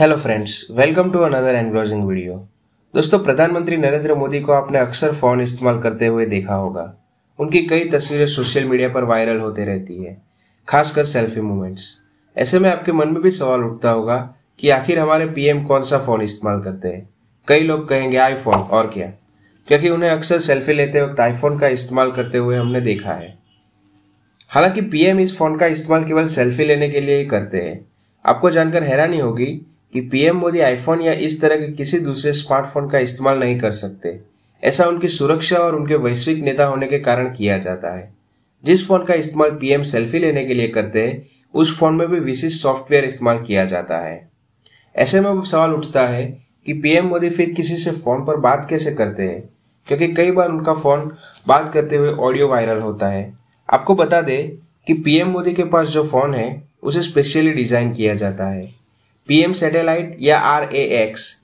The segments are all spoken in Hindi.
hello friends welcome to another एनग्लोजिंग वीडियो दोस्तों प्रधानमंत्री नरेंद्र मोदी को आपने अक्सर फ़ोन इस्तेमाल करते हुए देखा होगा उनकी कई तस्वीरें सोशल मीडिया पर वायरल होते रहती है खासकर सेल्फी मोमेंट्स ऐसे में आपके मन में भी सवाल उठता होगा कि आखिर हमारे पीएम कौन सा फ़ोन इस्तेमाल करते हैं कई लोग कहेंगे आईफोन और क्या क्योंकि उन्हें अक्सर सेल्फी लेते वक्त आईफोन का इस्तेमाल करते हुए हमने देखा है हालांकि पीएम इस फ़ोन का इस्तेमाल केवल सेल्फी लेने के लिए ही करते हैं आपको जानकर हैरानी होगी कि पीएम मोदी आईफोन या इस तरह के किसी दूसरे स्मार्टफोन का इस्तेमाल नहीं कर सकते ऐसा उनकी सुरक्षा और उनके वैश्विक नेता होने के कारण किया जाता है जिस फोन का इस्तेमाल पीएम सेल्फी लेने के लिए करते हैं उस फोन में भी विशिष्ट सॉफ्टवेयर इस्तेमाल किया जाता है ऐसे में सवाल उठता है कि पीएम मोदी फिर किसी से फोन पर बात कैसे करते हैं क्योंकि कई बार उनका फोन बात करते हुए ऑडियो वायरल होता है आपको बता दें कि पीएम मोदी के पास जो फोन है उसे स्पेशली डिजाइन किया जाता है पीएम सैटेलाइट या आर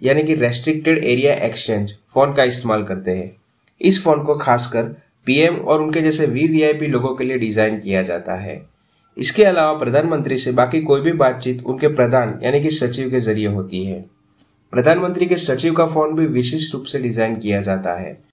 यानी कि रेस्ट्रिक्टेड एरिया एक्सचेंज फोन का इस्तेमाल करते हैं इस फोन को खासकर पीएम और उनके जैसे वी लोगों के लिए डिजाइन किया जाता है इसके अलावा प्रधानमंत्री से बाकी कोई भी बातचीत उनके प्रधान यानी कि सचिव के जरिए होती है प्रधानमंत्री के सचिव का फोन भी विशिष्ट रूप से डिजाइन किया जाता है